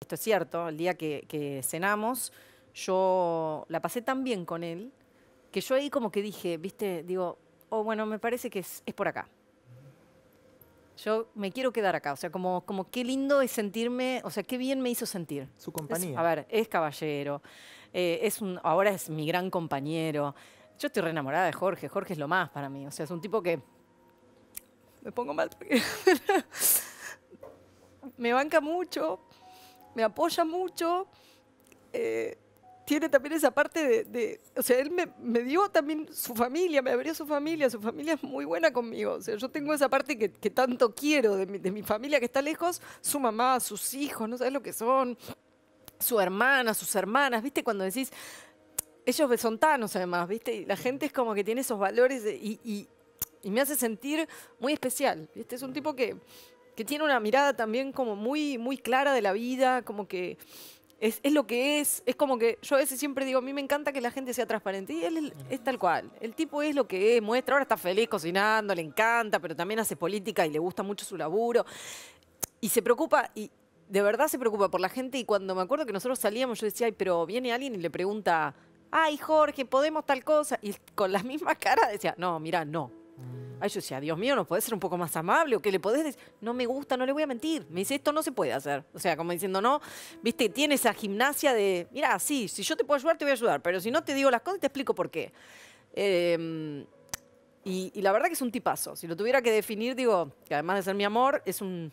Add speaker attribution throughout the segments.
Speaker 1: Esto es cierto, el día que, cenamos, yo la pasé tan bien con él que yo ahí como que dije, viste, digo, oh, bueno, me parece que es, por acá. Yo me quiero quedar acá, o sea, como, como qué lindo es sentirme, o sea, qué bien me hizo sentir. Su compañía. a ver, es caballero, eh, es un, ahora es mi gran compañero. Yo estoy re enamorada de Jorge, Jorge es lo más para mí, o sea, es un tipo que me pongo mal porque me banca mucho, me apoya mucho. Eh, tiene también esa parte de, o sea, él me, dio también su familia, me abrió su familia, su familia es muy buena conmigo, o sea, yo tengo esa parte que, tanto quiero de mi, familia que está lejos, su mamá, sus hijos, no sabes lo que son, su hermana, sus hermanas, viste, cuando decís, ellos son tanos además, viste, y la gente es como que tiene esos valores y, y me hace sentir muy especial, viste, es un tipo que que tiene una mirada también como muy, muy clara de la vida, como que es, lo que es, es como que yo a veces siempre digo, a mí me encanta que la gente sea transparente y él es, tal cual, el tipo es lo que es, muestra, ahora está feliz cocinando, le encanta, pero también hace política y le gusta mucho su laburo y se preocupa y de verdad se preocupa por la gente y cuando me acuerdo que nosotros salíamos yo decía, ay, pero viene alguien y le pregunta, ay Jorge, podemos tal cosa y con la misma cara decía, no, mira, no. Mm. Ay, yo decía, Dios mío, ¿no podés ser un poco más amable? ¿O que le podés decir? No me gusta, no le voy a mentir. Me dice, esto no se puede hacer. O sea, como diciendo, no, viste, tiene esa gimnasia de, mira, sí, si yo te puedo ayudar, te voy a ayudar, pero si no te digo las cosas, te explico por qué. Em, y, la verdad que es un tipazo. Si lo tuviera que definir, digo, que además de ser mi amor, es un,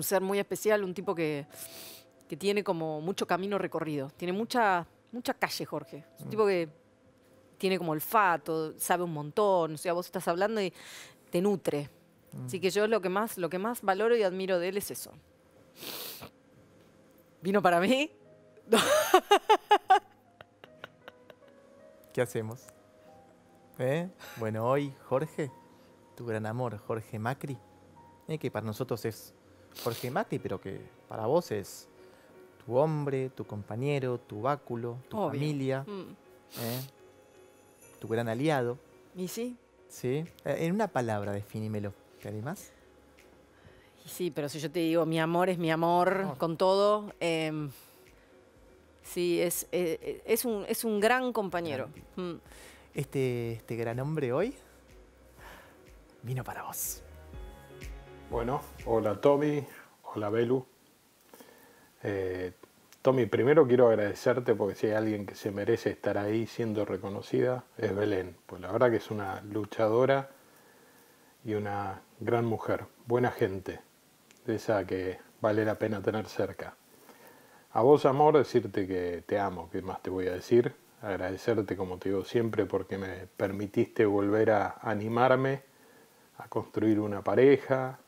Speaker 1: ser muy especial, un tipo que, tiene como mucho camino recorrido. Tiene mucha, mucha calle, Jorge. Es un mm. tipo que tiene como olfato, sabe un montón, o sea, vos estás hablando y te nutre. Así que yo lo que más, lo que más valoro y admiro de él es eso. ¿Vino para mí? ¿Qué hacemos? ¿Eh? Bueno, hoy Jorge, tu gran amor, Jorge Macri, eh, que para nosotros es Jorge Macri, pero que para vos es tu hombre, tu compañero, tu báculo, tu familia. Mm. ¿Eh? tu gran aliado. ¿Y sí? Sí. Eh, en una palabra, definímelo. ¿Te animás? Sí, pero si yo te digo, mi amor es mi amor con todo, em, sí, es, eh, eh, es, un, es, un, gran compañero. Mm. Este, este gran hombre hoy vino para vos.
Speaker 2: Bueno, hola Tommy, hola Belu. Eh, Tommy, primero quiero agradecerte porque si hay alguien que se merece estar ahí siendo reconocida, es Belén. Pues la verdad que es una luchadora y una gran mujer, buena gente, de esa que vale la pena tener cerca. A vos, amor, decirte que te amo, ¿qué más te voy a decir. Agradecerte, como te digo siempre, porque me permitiste volver a animarme a construir una pareja,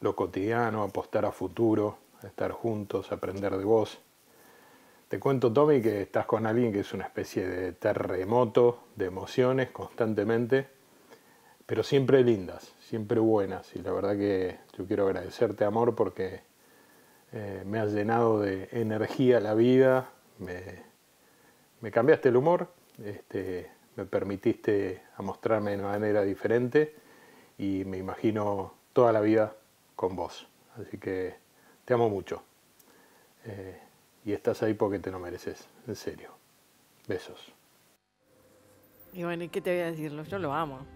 Speaker 2: lo cotidiano, apostar a futuro, a estar juntos, a aprender de vos te cuento, Tommy, que estás con alguien que es una especie de terremoto de emociones constantemente, pero siempre lindas, siempre buenas. Y la verdad que yo quiero agradecerte, amor, porque eh, me has llenado de energía la vida, me, cambiaste el humor, este, me permitiste a mostrarme de una manera diferente y me imagino toda la vida con vos. Así que te amo mucho. Eh, y estás ahí porque te lo mereces, en serio. Besos.
Speaker 1: Y bueno, ¿y qué te voy a decirlo? Yo lo amo.